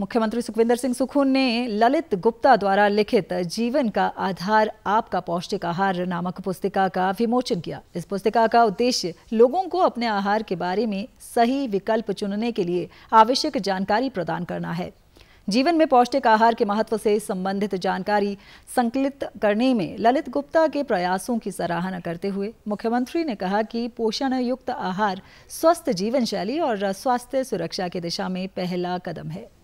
मुख्यमंत्री सुखविंदर सिंह सुखून ने ललित गुप्ता द्वारा लिखित जीवन का आधार आपका पौष्टिक आहार नामक पुस्तिका का विमोचन किया इस पुस्तिका का उद्देश्य लोगों को अपने आहार के बारे में सही विकल्प चुनने के लिए आवश्यक जानकारी प्रदान करना है जीवन में पौष्टिक आहार के महत्व से संबंधित जानकारी संकलित करने में ललित गुप्ता के प्रयासों की सराहना करते हुए मुख्यमंत्री ने कहा कि पोषण युक्त आहार स्वस्थ जीवन शैली और स्वास्थ्य सुरक्षा की दिशा में पहला कदम है